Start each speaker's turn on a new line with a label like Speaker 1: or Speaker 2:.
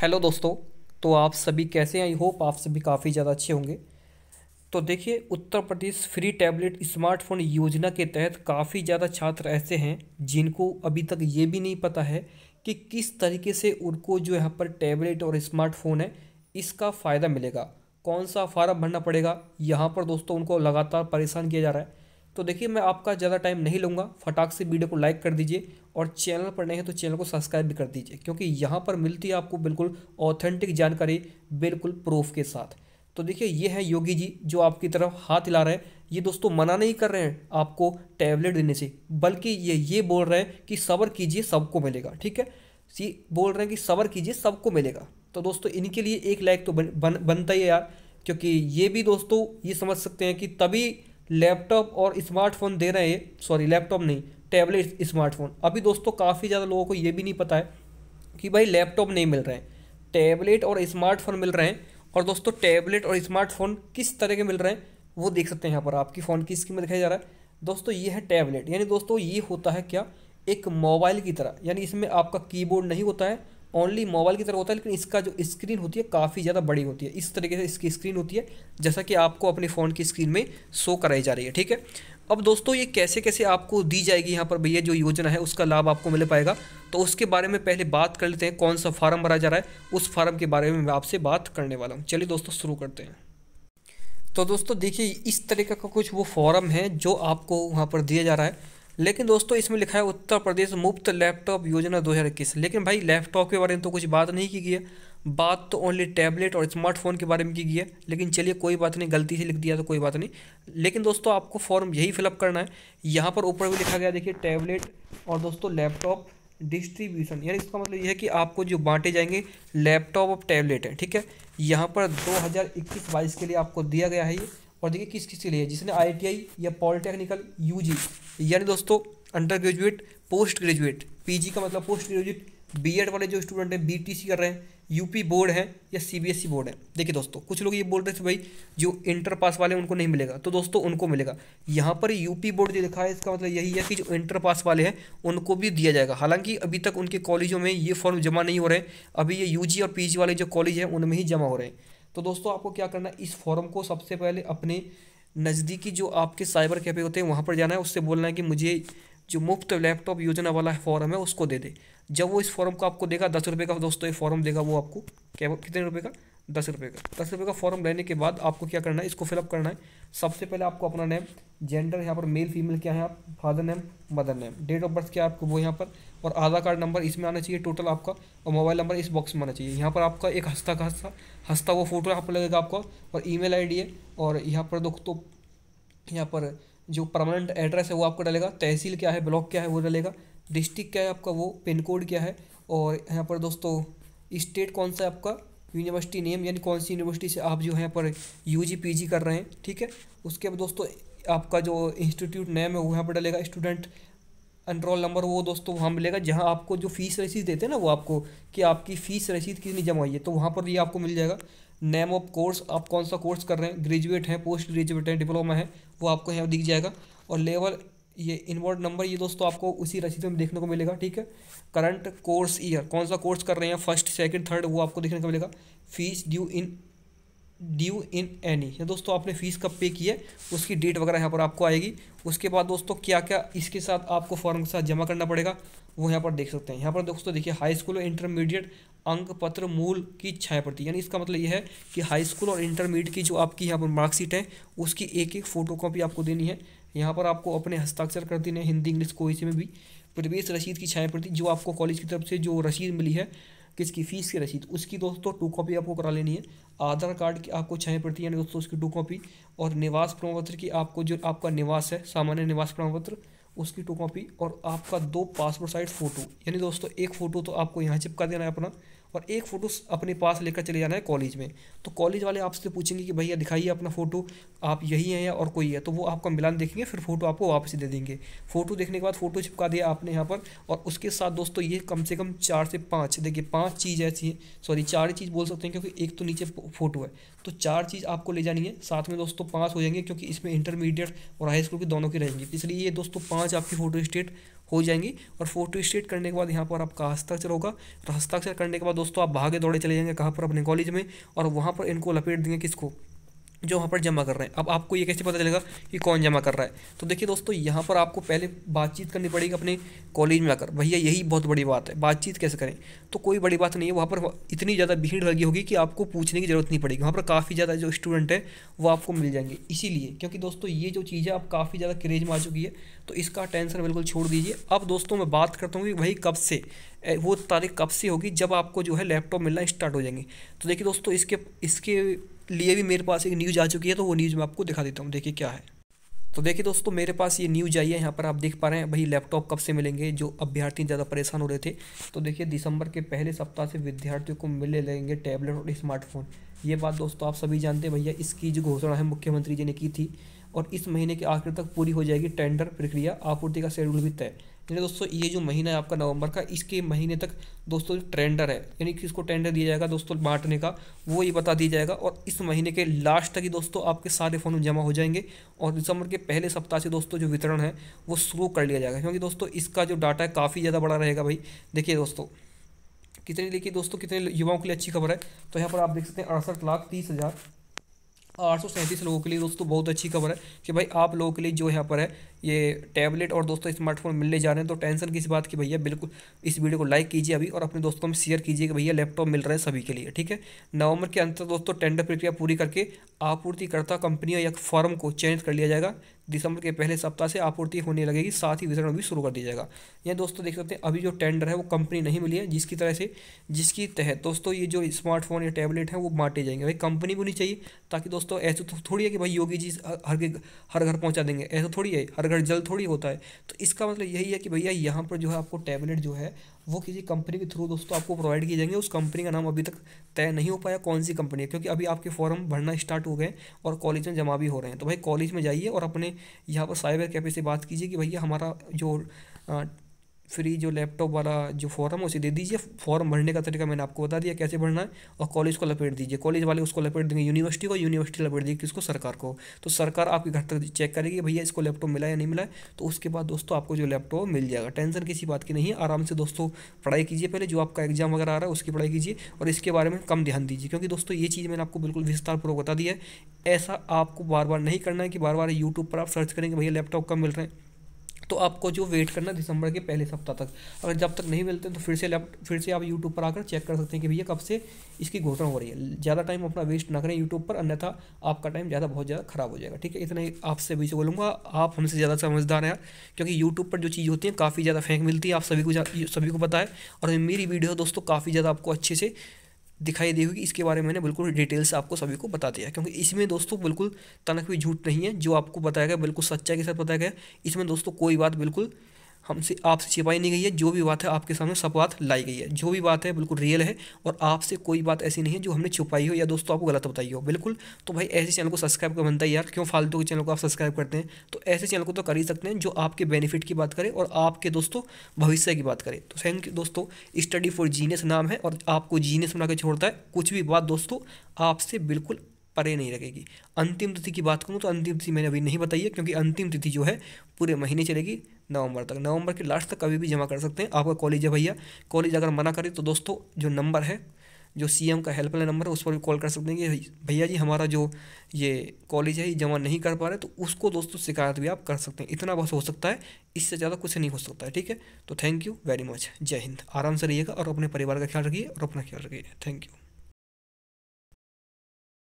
Speaker 1: hello दोस्तों तो आप सभी कैसे हैं आई होप आप सभी काफ़ी ज़्यादा अच्छे होंगे तो देखिए Uttar Pradesh free tablet smartphone योजना के तहत काफ़ी ज़्यादा छात्र ऐसे हैं जिनको अभी तक ये भी नहीं पता है कि किस तरीके से उनको जो यहाँ पर टैबलेट और स्मार्टफोन है इसका फ़ायदा मिलेगा कौन सा फार्म भरना पड़ेगा यहाँ पर दोस्तों उनको लगातार परेशान किया जा रहा है तो देखिए मैं आपका ज़्यादा टाइम नहीं लूँगा फटाक से वीडियो को लाइक कर दीजिए और चैनल पर नए हैं तो चैनल को सब्सक्राइब भी कर दीजिए क्योंकि यहाँ पर मिलती है आपको बिल्कुल ऑथेंटिक जानकारी बिल्कुल प्रूफ के साथ तो देखिए ये है योगी जी जो आपकी तरफ हाथ हिला रहे हैं ये दोस्तों मना नहीं कर रहे हैं आपको टैबलेट देने से बल्कि ये ये बोल रहे हैं कि सब्र कीजिए सबको मिलेगा ठीक है ये बोल रहे हैं कि सब्र कीजिए सबको मिलेगा तो दोस्तों इनके लिए एक लाइक तो बन, बन बनता ही है यार क्योंकि ये भी दोस्तों ये समझ सकते हैं कि तभी लैपटॉप और स्मार्टफोन दे रहे हैं सॉरी लैपटॉप नहीं टैबलेट स्मार्टफोन अभी दोस्तों काफ़ी ज़्यादा लोगों को ये भी नहीं पता है कि भाई लैपटॉप नहीं मिल रहे हैं टैबलेट और स्मार्टफोन मिल रहे हैं और दोस्तों टैबलेट और स्मार्टफोन किस तरह के मिल रहे हैं वो देख सकते हैं यहाँ पर आपकी फ़ोन की स्क्रीन में दिखाया जा रहा है दोस्तों ये है टैबलेट यानी दोस्तों ये होता है क्या एक मोबाइल की तरह यानी इसमें आपका कीबोर्ड नहीं होता है ओनली मोबाइल की तरह होता है लेकिन इसका जो स्क्रीन होती है काफ़ी ज़्यादा बड़ी होती है इस तरीके से इसकी स्क्रीन होती है जैसा कि आपको अपने फ़ोन की स्क्रीन में शो कराई जा रही है ठीक है अब दोस्तों ये कैसे कैसे आपको दी जाएगी यहाँ पर भैया जो योजना है उसका लाभ आपको मिल पाएगा तो उसके बारे में पहले बात कर लेते हैं कौन सा फार्म भरा जा रहा है उस फार्म के बारे में मैं आपसे बात करने वाला हूँ चलिए दोस्तों शुरू करते हैं तो दोस्तों देखिए इस तरीके का कुछ वो फॉर्म है जो आपको वहाँ पर दिया जा रहा है लेकिन दोस्तों इसमें लिखा है उत्तर प्रदेश मुफ्त लैपटॉप योजना 2021 लेकिन भाई लैपटॉप के बारे में तो कुछ बात नहीं की गई है बात तो ओनली टैबलेट और स्मार्टफोन के बारे में की गई है लेकिन चलिए कोई बात नहीं गलती से लिख दिया तो कोई बात नहीं लेकिन दोस्तों आपको फॉर्म यही फिलअप करना है यहाँ पर ऊपर भी लिखा गया देखिए टैबलेट और दोस्तों लैपटॉप डिस्ट्रीब्यूशन यानी इसका मतलब यह है कि आपको जो बांटे जाएंगे लैपटॉप और टैबलेट है ठीक है यहाँ पर दो हज़ार इक्कीस बाईस के लिए आपको दिया गया है ये और देखिए किस किस के लिए जिसने आई या पॉलिटेक्निकल यू यानी दोस्तों undergraduate postgraduate P का मतलब पोस्ट ग्रेजुएट बीएड वाले जो स्टूडेंट हैं बीटीसी कर रहे हैं यूपी बोर्ड है या सीबीएसई बोर्ड e है देखिए दोस्तों कुछ लोग ये बोल रहे थे भाई जो इंटर पास वाले उनको नहीं मिलेगा तो दोस्तों उनको मिलेगा यहाँ पर यूपी बोर्ड जो लिखा है इसका मतलब यही है कि जो इंटर पास वाले हैं उनको भी दिया जाएगा हालांकि अभी तक उनके कॉलेजों में ये फॉर्म जमा नहीं हो रहे अभी ये यू और पी वाले जो कॉलेज हैं उनमें ही जमा हो रहे हैं तो दोस्तों आपको क्या करना है इस फॉर्म को सबसे पहले अपने नज़दीकी जो आपके साइबर कैफे होते हैं वहाँ पर जाना है उससे बोलना है कि मुझे जो मुफ्त लैपटॉप योजना वाला फॉर्म है उसको दे दे जब वो इस फॉर्म को आपको देगा दस रुपये का दोस्तों ये फॉर्म देगा वो आपको क्या कितने रुपये का दस रुपये का दस रुपये का फॉर्म लेने के बाद आपको क्या करना है इसको फिलअप करना है सबसे पहले आपको अपना नेम जेंडर यहाँ पर मेल फीमेल क्या है आप father name mother name date of birth क्या है आपको वो यहाँ पर और आधार कार्ड नंबर इसमें आना चाहिए टोटल आपका और मोबाइल नंबर इस बॉक्स में आना चाहिए यहाँ पर आपका एक हस्ता का हस्ता हस्ता वो फोटो यहाँ पर लगेगा आपका और ईमेल आईडी है और यहाँ पर दोस्तों यहाँ पर जो परमानेंट एड्रेस है वो आपका डलेगा तहसील क्या है ब्लॉक क्या है वो डलेगा डिस्ट्रिक्ट क्या है आपका वो पिन कोड क्या है और यहाँ पर दोस्तों स्टेट कौन सा है आपका यूनिवर्सिटी नेम यानी कौन सी यूनिवर्सिटी से आप जो है यहाँ पर यू जी पी जी कर रहे हैं ठीक है उसके बाद दोस्तों आपका जो इंस्टीट्यूट नेम है वो यहाँ पर डलेगा स्टूडेंट कंट्रोल नंबर वो दोस्तों वहाँ मिलेगा जहाँ आपको जो फीस रसीद देते हैं ना वो आपको कि आपकी फ़ीस रसीद कितनी जमा हुई है तो वहाँ पर ये आपको मिल जाएगा नेम ऑफ कोर्स आप कौन सा कोर्स कर रहे हैं ग्रेजुएट हैं पोस्ट ग्रेजुएट हैं डिप्लोमा है वो आपको यहाँ दिख जाएगा और लेवल ये इनवर्ड नंबर ये दोस्तों आपको उसी रसीद में देखने को मिलेगा ठीक है करंट कोर्स ईयर कौन सा कोर्स कर रहे हैं फर्स्ट सेकंड थर्ड वो आपको देखने को मिलेगा fees due in due in any या दोस्तों आपने फ़ीस कब पे की है उसकी डेट वगैरह यहाँ पर आपको आएगी उसके बाद दोस्तों क्या क्या इसके साथ आपको फॉर्म के साथ जमा करना पड़ेगा वो यहाँ पर देख सकते हैं यहाँ पर दोस्तों देखिए हाई स्कूल और इंटरमीडिएट अंक पत्र मूल की छाया प्रति यानी इसका मतलब यह है कि हाई स्कूल और इंटरमीडिएट की जो आपकी यहाँ पर मार्कशीट है उसकी एक एक फ़ोटो कॉपी आपको देनी है यहाँ पर आपको अपने हस्ताक्षर कर देने हिंदी इंग्लिश कोई से में भी प्रवेश रसीद की छाया प्रति जो आपको कॉलेज की तरफ से जो रसीद मिली है किसकी फ़ीस की रसीद उसकी दोस्तों टू कॉपी आपको करा लेनी है आधार कार्ड की आपको छाया प्रति यानी दोस्तों उसकी टू कॉपी और निवास प्रमाण पत्र की आपको जो आपका निवास है सामान्य निवास प्रमाण पत्र उसकी टू कॉपी और आपका दो पासपोर्ट साइज फ़ोटो यानी दोस्तों एक फ़ोटो तो आपको यहाँ चिपका देना है अपना और एक फ़ोटो अपने पास लेकर चले जाना है कॉलेज में तो कॉलेज वाले आपसे पूछेंगे कि भैया दिखाइए अपना फ़ोटो आप यही हैं या और कोई है तो वो आपका मिलान देखेंगे फिर फ़ोटो आपको वापस दे देंगे फ़ोटो देखने के बाद फ़ोटो चिपका दिया आपने यहाँ पर और उसके साथ दोस्तों ये कम से कम चार से पाँच देखिए पाँच चीज़ ऐसी सॉरी चार ही चीज़ बोल सकते हैं क्योंकि एक तो नीचे फ़ोटो है तो चार चीज़ आपको ले जानी है साथ में दोस्तों पाँच हो जाएंगे क्योंकि इसमें इंटरमीडिएट और हाई स्कूल की दोनों की रहेंगी इसलिए ये दोस्तों पाँच आपकी फ़ोटो स्टेट हो जाएंगी और फोटो स्टेट करने के बाद यहाँ पर आपका हस्ताक्षर होगा और हस्ताक्षर करने के बाद दोस्तों आप भागे दौड़े चले जाएंगे कहाँ पर अपने कॉलेज में और वहाँ पर इनको लपेट देंगे किसको जो वहाँ पर जमा कर रहे हैं अब आपको ये कैसे पता चलेगा कि कौन जमा कर रहा है तो देखिए दोस्तों यहाँ पर आपको पहले बातचीत करनी पड़ेगी अपने कॉलेज में आकर भैया यही बहुत बड़ी बात है बातचीत कैसे करें तो कोई बड़ी बात नहीं है वहाँ पर इतनी ज़्यादा भीड़ लगी होगी कि आपको पूछने की ज़रूरत नहीं पड़ेगी वहाँ पर काफ़ी ज़्यादा जो स्टूडेंट है वो आपको मिल जाएंगे इसीलिए क्योंकि दोस्तों ये जो चीज़ है अब काफ़ी ज़्यादा क्रेज में आ चुकी है तो इसका टेंशन बिल्कुल छोड़ दीजिए अब दोस्तों मैं बात करता हूँ कि भाई कब से वो तारीख कब से होगी जब आपको जो है लैपटॉप मिलना स्टार्ट हो जाएंगे तो देखिए दोस्तों इसके इसके लिए भी मेरे पास एक न्यूज़ आ चुकी है तो वो न्यूज़ मैं आपको दिखा देता हूँ देखिए क्या है तो देखिए दोस्तों मेरे पास ये न्यूज आई है यहाँ पर आप देख पा रहे हैं भाई लैपटॉप कब से मिलेंगे जो अभ्यर्थी ज़्यादा परेशान हो रहे थे तो देखिए दिसंबर के पहले सप्ताह से विद्यार्थियों को मिलने लगेंगे टैबलेट और स्मार्टफोन ये बात दोस्तों आप सभी जानते हैं भैया इसकी जो घोषणा है मुख्यमंत्री जी ने की थी और इस महीने के आखिर तक पूरी हो जाएगी टेंडर प्रक्रिया आपूर्ति का शेड्यूल भी तय यानी दोस्तों ये जो महीना है आपका नवंबर का इसके महीने तक दोस्तों जो टेंडर है यानी कि इसको टेंडर दिया जाएगा दोस्तों बांटने का वो ये बता दिया जाएगा और इस महीने के लास्ट तक ही दोस्तों आपके सारे फोन जमा हो जाएंगे और दिसंबर के पहले सप्ताह से दोस्तों जो वितरण है वो शुरू कर लिया जाएगा क्योंकि दोस्तों इसका जो डाटा है काफ़ी ज़्यादा बड़ा रहेगा भाई देखिए दोस्तों कितने देखिए दोस्तों कितने युवाओं के लिए अच्छी खबर है तो यहाँ पर आप देख सकते हैं अड़सठ लाख तीस हज़ार आठ सौ सैंतीस लोगों के लिए दोस्तों बहुत अच्छी खबर है कि भाई आप लोगों के लिए जो यहाँ पर है ये टैबलेट और दोस्तों स्मार्टफोन मिलने जा रहे हैं तो टेंशन किसी बात की भैया बिल्कुल इस वीडियो को लाइक कीजिए अभी और अपने दोस्तों में शेयर कीजिए कि भैया लैपटॉप मिल रहा है सभी के लिए ठीक है नवंबर के अंत दोस्तों टेंडर प्रक्रिया पूरी करके आपूर्तिकर्ता कंपनियों या फॉर्म को चयनित कर लिया जाएगा दिसंबर के पहले सप्ताह से आपूर्ति होने लगेगी साथ ही वितरण भी शुरू कर दिया जाएगा यह दोस्तों देख सकते हैं अभी जो टेंडर है वो कंपनी नहीं मिली है जिसकी तरह से जिसकी तहत दोस्तों ये जो स्मार्टफोन या टैबलेट है वो बांटे जाएंगे भाई कंपनी को नहीं चाहिए ताकि दोस्तों ऐसे तो थोड़ी है कि भाई योगी जी हर हर घर पहुँचा देंगे ऐसा थोड़ी है हर घर जल्द थोड़ी होता है तो इसका मतलब यही है कि भैया यहाँ पर जो है आपको टैबलेट जो है वो किसी कंपनी के थ्रू दोस्तों आपको प्रोवाइड किए जाएंगे उस कंपनी का नाम अभी तक तय नहीं हो पाया कौन सी कंपनी है क्योंकि अभी आपके फॉर्म भरना स्टार्ट हो गए और कॉलेज में जमा भी हो रहे हैं तो भाई कॉलेज में जाइए और अपने यहाँ पर साइबर कैफे से बात कीजिए कि भैया हमारा जो फ्री जो लैपटॉप वाला जो फॉर्म है उसे दे दीजिए फॉर्म भरने का तरीका मैंने आपको बता दिया कैसे भरना है और कॉलेज को लपेट दीजिए कॉलेज वाले उसको लपेट देंगे यूनिवर्सिटी को यूनिवर्सिटी लपेट देगी किसको सरकार को तो सरकार आपके घर तक चेक करेगी भैया इसको लैपटॉप मिला या नहीं मिला तो उसके बाद दोस्तों आपको जो लैपटॉप मिल जाएगा टेंशन किसी बात की नहीं है आराम से दोस्तों पढ़ाई कीजिए पहले जो आपका एग्जाम वगैरह आ रहा है उसकी पढ़ाई कीजिए और इसके बारे में कम ध्यान दीजिए क्योंकि दोस्तों ये चीज़ मैंने आपको बिल्कुल विस्तारपूर्वक बता दिया है ऐसा आपको बार बार नहीं करना है कि बार बार यूट्यूब पर आप सर्च करेंगे भैया लैपटॉप कम मिल रहे हैं तो आपको जो वेट करना दिसंबर के पहले सप्ताह तक अगर जब तक नहीं मिलते तो फिर से फिर से आप यूट्यूब पर आकर चेक कर सकते हैं कि भैया कब से इसकी घोषणा हो रही है ज़्यादा टाइम अपना वेस्ट ना करें यूट्यूब पर अन्यथा आपका टाइम ज़्यादा बहुत ज़्यादा खराब हो जाएगा ठीक है इतना ही आपसे भी से बोलूँगा आप हमसे ज़्यादा समझदार हैं क्योंकि यूट्यूब पर जो चीज़ होती है काफ़ी ज़्यादा फेंक मिलती है आप सभी को सभी को पता है और मेरी वीडियो दोस्तों काफ़ी ज़्यादा आपको अच्छे से दिखाई दी होगी इसके बारे में मैंने बिल्कुल डिटेल से आपको सभी को बता दिया क्योंकि इसमें दोस्तों बिल्कुल तनक भी झूठ नहीं है जो आपको बताया गया बिल्कुल सच्चाई के साथ बताया गया इसमें दोस्तों कोई बात बिल्कुल हमसे आपसे छिपाई नहीं गई है जो भी बात है आपके सामने सब बात लाई गई है जो भी बात है बिल्कुल रियल है और आपसे कोई बात ऐसी नहीं है जो हमने छुपाई हो या दोस्तों आपको गलत बताई हो बिल्कुल तो भाई ऐसे चैनल को सब्सक्राइब कर बनता है यार क्यों फालतू के चैनल को आप सब्सक्राइब करते हैं तो ऐसे चैनल को तो कर ही सकते हैं जो आपके बेनिफिट की बात करें और आपके दोस्तों भविष्य की बात करें तो थैंक यू दोस्तों स्टडी फॉर जीनियस नाम है और आपको जीनियस बना के छोड़ता है कुछ भी बात दोस्तों आपसे बिल्कुल परे नहीं रहेगी अंतिम तिथि की बात करूँ तो अंतिम तिथि मैंने अभी नहीं बताई है क्योंकि अंतिम तिथि जो है पूरे महीने चलेगी नवंबर तक नवंबर के लास्ट तक कभी भी जमा कर सकते हैं आपका कॉलेज है भैया कॉलेज अगर मना करे तो दोस्तों जो नंबर है जो सी एम का हेल्पलाइन नंबर है उस पर भी कॉल कर सकते हैं कि भैया जी हमारा जो ये कॉलेज है ये जमा नहीं कर पा रहे तो उसको दोस्तों शिकायत भी आप कर सकते हैं इतना बस हो सकता है इससे ज़्यादा कुछ नहीं हो सकता है ठीक है तो थैंक यू वेरी मच जय हिंद आराम से रहिएगा और अपने परिवार का ख्याल रखिए और अपना ख्याल रखिए थैंक यू